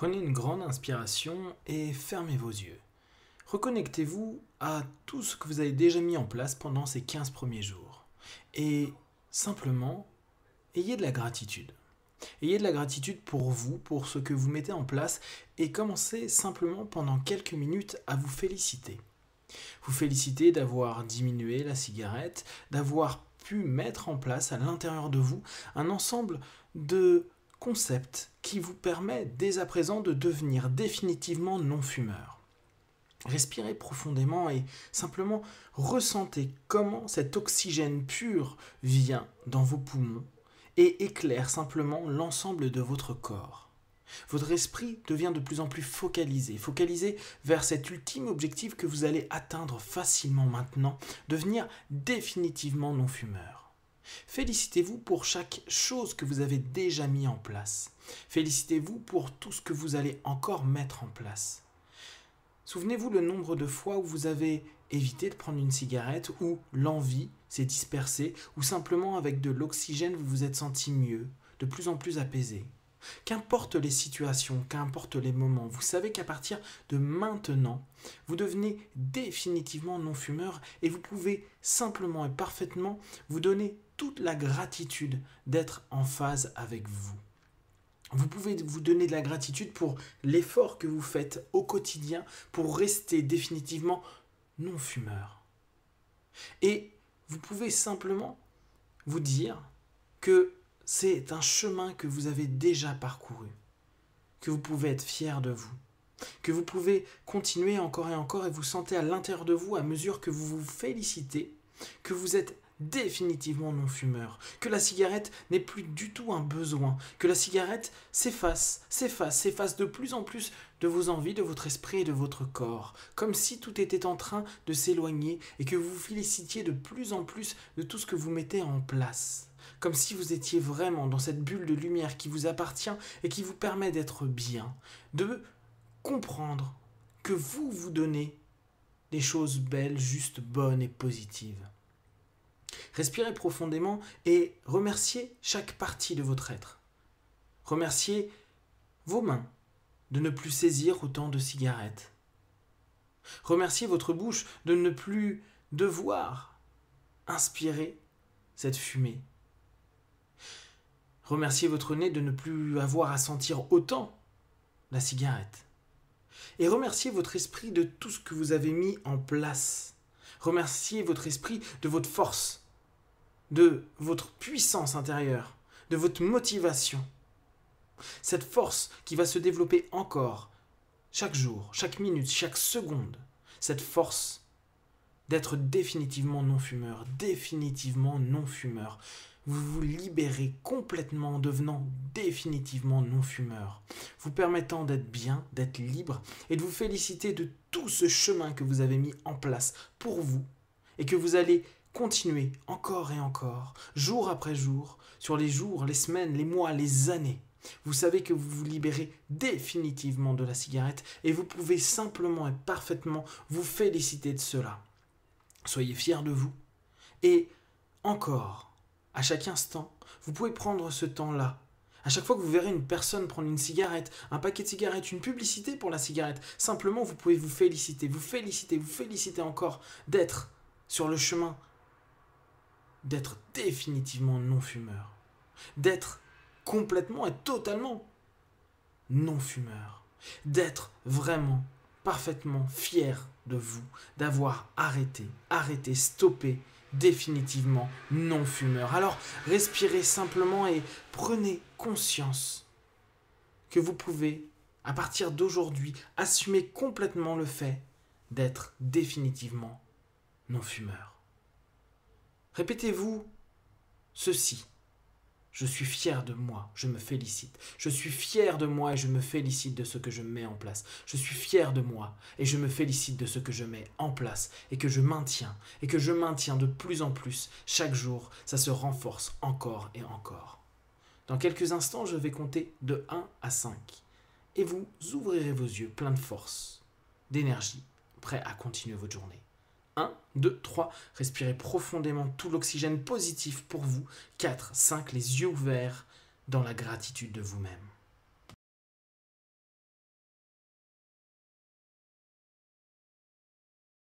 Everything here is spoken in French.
Prenez une grande inspiration et fermez vos yeux. Reconnectez-vous à tout ce que vous avez déjà mis en place pendant ces 15 premiers jours. Et simplement, ayez de la gratitude. Ayez de la gratitude pour vous, pour ce que vous mettez en place, et commencez simplement pendant quelques minutes à vous féliciter. Vous féliciter d'avoir diminué la cigarette, d'avoir pu mettre en place à l'intérieur de vous un ensemble de concept qui vous permet dès à présent de devenir définitivement non-fumeur. Respirez profondément et simplement ressentez comment cet oxygène pur vient dans vos poumons et éclaire simplement l'ensemble de votre corps. Votre esprit devient de plus en plus focalisé, focalisé vers cet ultime objectif que vous allez atteindre facilement maintenant, devenir définitivement non-fumeur. Félicitez-vous pour chaque chose que vous avez déjà mis en place. Félicitez-vous pour tout ce que vous allez encore mettre en place. Souvenez-vous le nombre de fois où vous avez évité de prendre une cigarette, où l'envie s'est dispersée, ou simplement avec de l'oxygène vous vous êtes senti mieux, de plus en plus apaisé. Qu'importe les situations, qu'importe les moments, vous savez qu'à partir de maintenant, vous devenez définitivement non-fumeur et vous pouvez simplement et parfaitement vous donner toute la gratitude d'être en phase avec vous. Vous pouvez vous donner de la gratitude pour l'effort que vous faites au quotidien pour rester définitivement non fumeur. Et vous pouvez simplement vous dire que c'est un chemin que vous avez déjà parcouru, que vous pouvez être fier de vous, que vous pouvez continuer encore et encore et vous sentez à l'intérieur de vous à mesure que vous vous félicitez, que vous êtes définitivement non fumeur, que la cigarette n'est plus du tout un besoin, que la cigarette s'efface, s'efface, s'efface de plus en plus de vos envies, de votre esprit et de votre corps, comme si tout était en train de s'éloigner et que vous vous félicitiez de plus en plus de tout ce que vous mettez en place comme si vous étiez vraiment dans cette bulle de lumière qui vous appartient et qui vous permet d'être bien, de comprendre que vous vous donnez des choses belles, juste bonnes et positives. Respirez profondément et remerciez chaque partie de votre être. Remerciez vos mains de ne plus saisir autant de cigarettes. Remerciez votre bouche de ne plus devoir inspirer cette fumée. Remerciez votre nez de ne plus avoir à sentir autant la cigarette. Et remerciez votre esprit de tout ce que vous avez mis en place. Remerciez votre esprit de votre force, de votre puissance intérieure, de votre motivation. Cette force qui va se développer encore chaque jour, chaque minute, chaque seconde. Cette force d'être définitivement non-fumeur, définitivement non-fumeur. Vous vous libérez complètement en devenant définitivement non-fumeur, vous permettant d'être bien, d'être libre et de vous féliciter de tout ce chemin que vous avez mis en place pour vous et que vous allez Continuez encore et encore, jour après jour, sur les jours, les semaines, les mois, les années. Vous savez que vous vous libérez définitivement de la cigarette et vous pouvez simplement et parfaitement vous féliciter de cela. Soyez fiers de vous. Et encore, à chaque instant, vous pouvez prendre ce temps-là. À chaque fois que vous verrez une personne prendre une cigarette, un paquet de cigarettes, une publicité pour la cigarette, simplement vous pouvez vous féliciter, vous féliciter, vous féliciter encore d'être sur le chemin d'être définitivement non-fumeur, d'être complètement et totalement non-fumeur, d'être vraiment, parfaitement fier de vous, d'avoir arrêté, arrêté, stoppé définitivement non-fumeur. Alors respirez simplement et prenez conscience que vous pouvez, à partir d'aujourd'hui, assumer complètement le fait d'être définitivement non-fumeur. Répétez-vous ceci. Je suis fier de moi, je me félicite. Je suis fier de moi et je me félicite de ce que je mets en place. Je suis fier de moi et je me félicite de ce que je mets en place et que je maintiens et que je maintiens de plus en plus. Chaque jour, ça se renforce encore et encore. Dans quelques instants, je vais compter de 1 à 5 et vous ouvrirez vos yeux plein de force, d'énergie, prêts à continuer votre journée. 1, 2, 3. Respirez profondément tout l'oxygène positif pour vous. 4, 5. Les yeux ouverts dans la gratitude de vous-même.